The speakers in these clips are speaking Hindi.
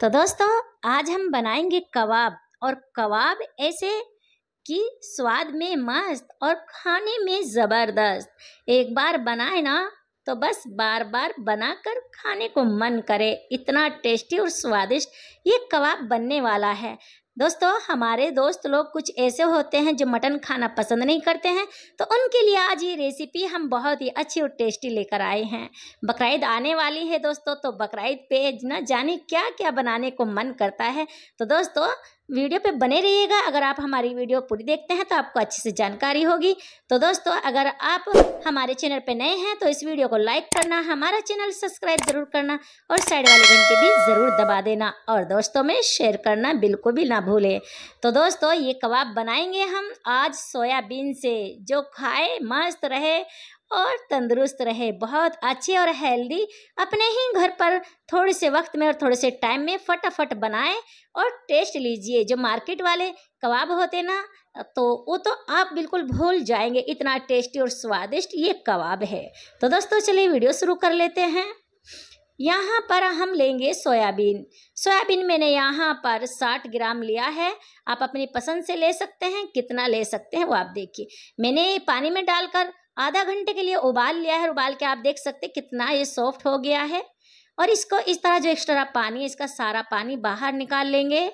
तो दोस्तों आज हम बनाएंगे कबाब और कबाब ऐसे कि स्वाद में मस्त और खाने में ज़बरदस्त एक बार बनाए ना तो बस बार बार बनाकर खाने को मन करे इतना टेस्टी और स्वादिष्ट ये कबाब बनने वाला है दोस्तों हमारे दोस्त लोग कुछ ऐसे होते हैं जो मटन खाना पसंद नहीं करते हैं तो उनके लिए आज ये रेसिपी हम बहुत ही अच्छी और टेस्टी लेकर आए हैं बकर आने वाली है दोस्तों तो बकरीद पे न जाने क्या क्या बनाने को मन करता है तो दोस्तों वीडियो पे बने रहिएगा अगर आप हमारी वीडियो पूरी देखते हैं तो आपको अच्छे से जानकारी होगी तो दोस्तों अगर आप हमारे चैनल पे नए हैं तो इस वीडियो को लाइक करना हमारा चैनल सब्सक्राइब ज़रूर करना और साइड वाले घंटे भी ज़रूर दबा देना और दोस्तों में शेयर करना बिल्कुल भी ना भूलें तो दोस्तों ये कबाब बनाएंगे हम आज सोयाबीन से जो खाए मस्त रहे और तंदुरुस्त रहे बहुत अच्छे और हेल्दी अपने ही घर पर थोड़े से वक्त में और थोड़े से टाइम में फटाफट बनाएं और टेस्ट लीजिए जो मार्केट वाले कबाब होते ना तो वो तो आप बिल्कुल भूल जाएंगे इतना टेस्टी और स्वादिष्ट ये कबाब है तो दोस्तों चलिए वीडियो शुरू कर लेते हैं यहाँ पर हम लेंगे सोयाबीन सोयाबीन मैंने यहाँ पर 60 ग्राम लिया है आप अपनी पसंद से ले सकते हैं कितना ले सकते हैं वो आप देखिए मैंने पानी में डालकर आधा घंटे के लिए उबाल लिया है उबाल के आप देख सकते कितना ये सॉफ्ट हो गया है और इसको इस तरह जो एक्स्ट्रा पानी इसका सारा पानी बाहर निकाल लेंगे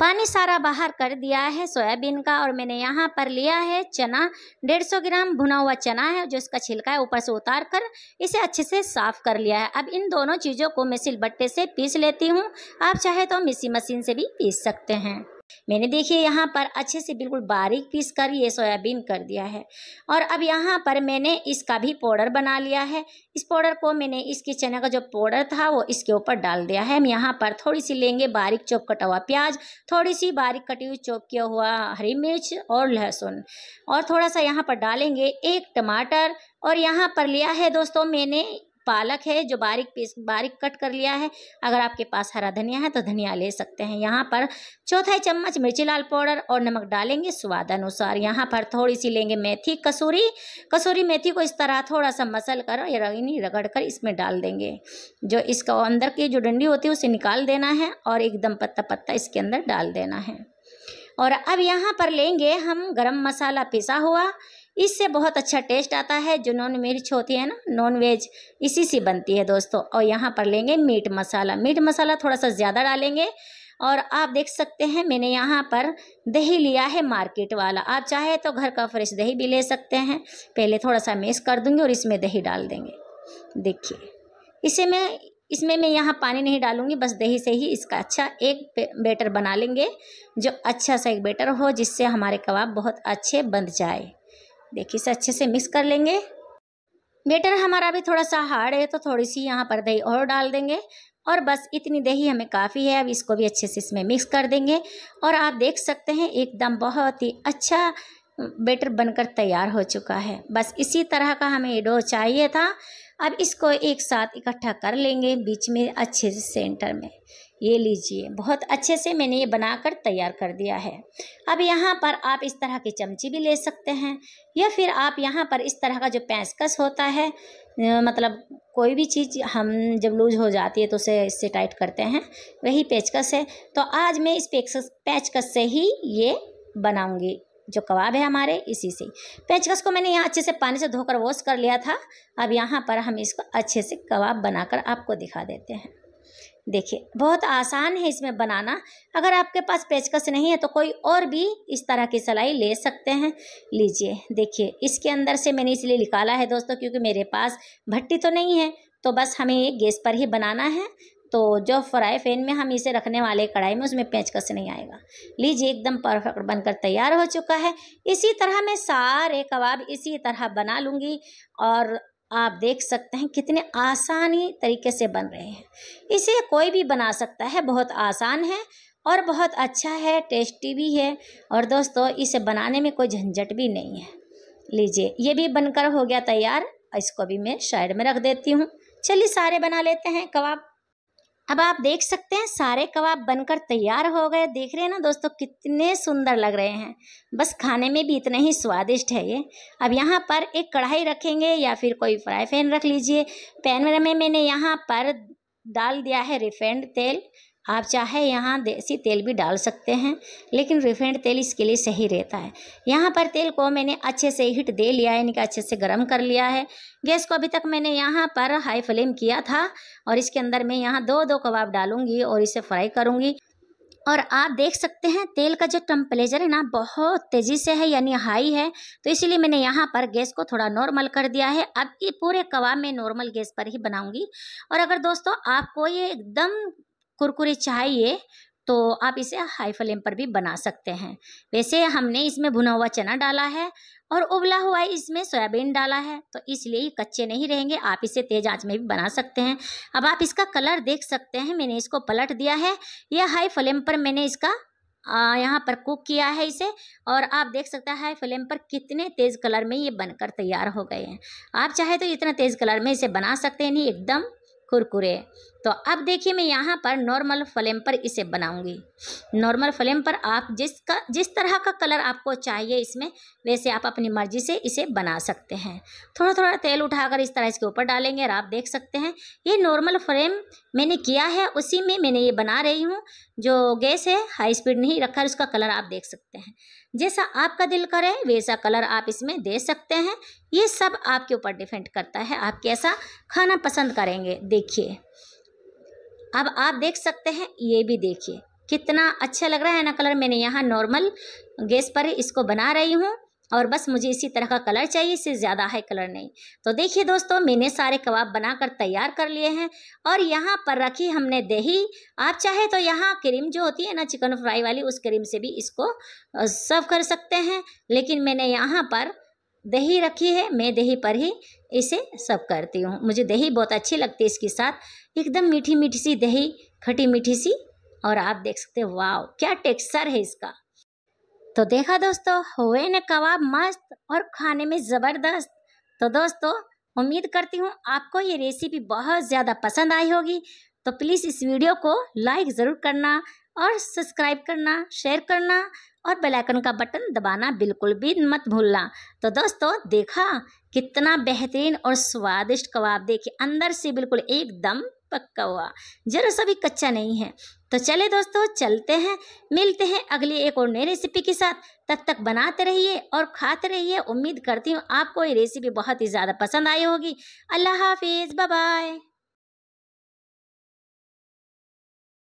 पानी सारा बाहर कर दिया है सोयाबीन का और मैंने यहाँ पर लिया है चना 150 ग्राम भुना हुआ चना है जो इसका छिलका है ऊपर से उतार कर इसे अच्छे से साफ़ कर लिया है अब इन दोनों चीज़ों को मैं सिलबट्टे से पीस लेती हूँ आप चाहे तो मिसी मशीन से भी पीस सकते हैं मैंने देखिए यहाँ पर अच्छे से बिल्कुल बारीक पीस कर ये सोयाबीन कर दिया है और अब यहाँ पर मैंने इसका भी पाउडर बना लिया है इस पाउडर को मैंने इसके चने का जो पाउडर था वो इसके ऊपर डाल दिया है हम यहाँ पर थोड़ी सी लेंगे बारीक चौप कटा हुआ प्याज थोड़ी सी बारीक कटी हुई चौक किया हुआ हरी मिर्च और लहसुन और थोड़ा सा यहाँ पर डालेंगे एक टमाटर और यहाँ पर लिया है दोस्तों मैंने पालक है जो बारीक पीस बारीक कट कर लिया है अगर आपके पास हरा धनिया है तो धनिया ले सकते हैं यहाँ पर चौथाई चम्मच मिर्ची लाल पाउडर और नमक डालेंगे स्वाद अनुसार यहाँ पर थोड़ी सी लेंगे मेथी कसूरी कसूरी मेथी को इस तरह थोड़ा सा मसल कर रगनी रगड़ कर इसमें डाल देंगे जो इसका अंदर की जो डंडी होती है उसे निकाल देना है और एकदम पत्ता पत्ता इसके अंदर डाल देना है और अब यहाँ पर लेंगे हम गर्म मसाला पिसा हुआ इससे बहुत अच्छा टेस्ट आता है जो नॉन मिर्च होती है ना नॉन वेज इसी से बनती है दोस्तों और यहाँ पर लेंगे मीट मसाला मीट मसाला थोड़ा सा ज़्यादा डालेंगे और आप देख सकते हैं मैंने यहाँ पर दही लिया है मार्केट वाला आप चाहे तो घर का फ्रेश दही भी ले सकते हैं पहले थोड़ा सा मिक्स कर दूँगी और इसमें दही डाल देंगे देखिए इसे मैं इसमें मैं यहाँ पानी नहीं डालूंगी बस दही से ही इसका अच्छा एक बेटर बना लेंगे जो अच्छा सा एक बेटर हो जिससे हमारे कबाब बहुत अच्छे बन जाए देखिए इसे अच्छे से मिक्स कर लेंगे बेटर हमारा भी थोड़ा सा हार्ड है तो थोड़ी सी यहाँ पर दही और डाल देंगे और बस इतनी दही हमें काफ़ी है अब इसको भी अच्छे से इसमें मिक्स कर देंगे और आप देख सकते हैं एकदम बहुत ही अच्छा बेटर बनकर तैयार हो चुका है बस इसी तरह का हमें ये डो चाहिए था अब इसको एक साथ इकट्ठा कर लेंगे बीच में अच्छे से सेंटर में ये लीजिए बहुत अच्छे से मैंने ये बनाकर तैयार कर दिया है अब यहाँ पर आप इस तरह की चमची भी ले सकते हैं या फिर आप यहाँ पर इस तरह का जो पैंसकस होता है मतलब कोई भी चीज़ हम जब लूज हो जाती है तो उसे इससे टाइट करते हैं वही पेचकस है तो आज मैं इस पेचकस पैचकस से ही ये बनाऊँगी जो कबाब है हमारे इसी से पेचकस को मैंने यहाँ अच्छे से पानी से धोकर वॉश कर लिया था अब यहाँ पर हम इसको अच्छे से कबाब बनाकर आपको दिखा देते हैं देखिए बहुत आसान है इसमें बनाना अगर आपके पास पेचकस नहीं है तो कोई और भी इस तरह की सिलाई ले सकते हैं लीजिए देखिए इसके अंदर से मैंने इसलिए निकाला है दोस्तों क्योंकि मेरे पास भट्टी तो नहीं है तो बस हमें ये गैस पर ही बनाना है तो जो फ्राई पैन में हम इसे रखने वाले कढ़ाई में उसमें पेचकस नहीं आएगा लीजिए एकदम परफेक्ट बनकर तैयार हो चुका है इसी तरह मैं सारे कबाब इसी तरह बना लूँगी और आप देख सकते हैं कितने आसानी तरीके से बन रहे हैं इसे कोई भी बना सकता है बहुत आसान है और बहुत अच्छा है टेस्टी भी है और दोस्तों इसे बनाने में कोई झंझट भी नहीं है लीजिए ये भी बनकर हो गया तैयार इसको भी मैं साइड में रख देती हूँ चलिए सारे बना लेते हैं कबाब अब आप देख सकते हैं सारे कबाब बनकर तैयार हो गए देख रहे हैं ना दोस्तों कितने सुंदर लग रहे हैं बस खाने में भी इतने ही स्वादिष्ट है ये अब यहाँ पर एक कढ़ाई रखेंगे या फिर कोई फ्राई पैन रख लीजिए पैन में मैंने यहाँ पर डाल दिया है रिफाइंड तेल आप चाहे यहाँ देसी तेल भी डाल सकते हैं लेकिन रिफाइंड तेल इसके लिए सही रहता है यहाँ पर तेल को मैंने अच्छे से हीट दे लिया है इनका अच्छे से गर्म कर लिया है गैस को अभी तक मैंने यहाँ पर हाई फ्लेम किया था और इसके अंदर मैं यहाँ दो दो कबाब डालूँगी और इसे फ्राई करूँगी और आप देख सकते हैं तेल का जो टेम्परेचर है ना बहुत तेज़ी से है यानी हाई है तो इसलिए मैंने यहाँ पर गैस को थोड़ा नॉर्मल कर दिया है अब ये पूरे कबाब में नॉर्मल गैस पर ही बनाऊंगी और अगर दोस्तों आपको ये एकदम कुरकुरे चाहिए तो आप इसे हाई फ्लेम पर भी बना सकते हैं वैसे हमने इसमें भुना हुआ चना डाला है और उबला हुआ इसमें सोयाबीन डाला है तो इसलिए ये कच्चे नहीं रहेंगे आप इसे तेज आंच में भी बना सकते हैं अब आप इसका कलर देख सकते हैं मैंने इसको पलट दिया है यह हाई फ्लेम पर मैंने इसका यहाँ पर कुक किया है इसे और आप देख सकते हैं हाई फ्लेम पर कितने तेज़ कलर में ये बनकर तैयार हो गए हैं आप चाहे तो इतना तेज़ कलर में इसे बना सकते हैं नहीं एकदम कुरकुरे तो अब देखिए मैं यहाँ पर नॉर्मल फ्लेम पर इसे बनाऊंगी नॉर्मल फ्लेम पर आप जिसका जिस तरह का कलर आपको चाहिए इसमें वैसे आप अपनी मर्ज़ी से इसे बना सकते हैं थोड़ा थोड़ा तेल उठाकर इस तरह इसके ऊपर डालेंगे और आप देख सकते हैं ये नॉर्मल फ्लेम मैंने किया है उसी में मैंने ये बना रही हूँ जो गैस है हाई स्पीड नहीं रखा है उसका कलर आप देख सकते हैं जैसा आपका दिल करे वैसा कलर आप इसमें दे सकते हैं ये सब आपके ऊपर डिपेंड करता है आप कैसा खाना पसंद करेंगे देखिए अब आप देख सकते हैं ये भी देखिए कितना अच्छा लग रहा है ना कलर मैंने यहाँ नॉर्मल गैस पर इसको बना रही हूँ और बस मुझे इसी तरह का कलर चाहिए इससे ज़्यादा है कलर नहीं तो देखिए दोस्तों मैंने सारे कबाब बनाकर तैयार कर लिए हैं और यहाँ पर रखी हमने दही आप चाहे तो यहाँ क्रीम जो होती है ना चिकन फ्राई वाली उस क्रीम से भी इसको सर्व कर सकते हैं लेकिन मैंने यहाँ पर दही रखी है मैं दही पर ही इसे सब करती हूँ मुझे दही बहुत अच्छी लगती है इसके साथ एकदम मीठी मीठी सी दही खटी मीठी सी और आप देख सकते हैं वाह क्या टेक्सचर है इसका तो देखा दोस्तों हुए न कबाब मस्त और खाने में ज़बरदस्त तो दोस्तों उम्मीद करती हूँ आपको ये रेसिपी बहुत ज़्यादा पसंद आई होगी तो प्लीज़ इस वीडियो को लाइक ज़रूर करना और सब्सक्राइब करना शेयर करना और बेल आइकन का बटन दबाना बिल्कुल भी मत भूलना तो दोस्तों देखा कितना बेहतरीन और स्वादिष्ट कबाब देखिए अंदर से बिल्कुल एकदम पक्का हुआ जरा सा भी कच्चा नहीं है तो चले दोस्तों चलते हैं मिलते हैं अगली एक और नई रेसिपी के साथ तब तक बनाते रहिए और खाते रहिए उम्मीद करती हूँ आपको ये रेसिपी बहुत ही ज़्यादा पसंद आई होगी अल्लाह हाफिज़ बाय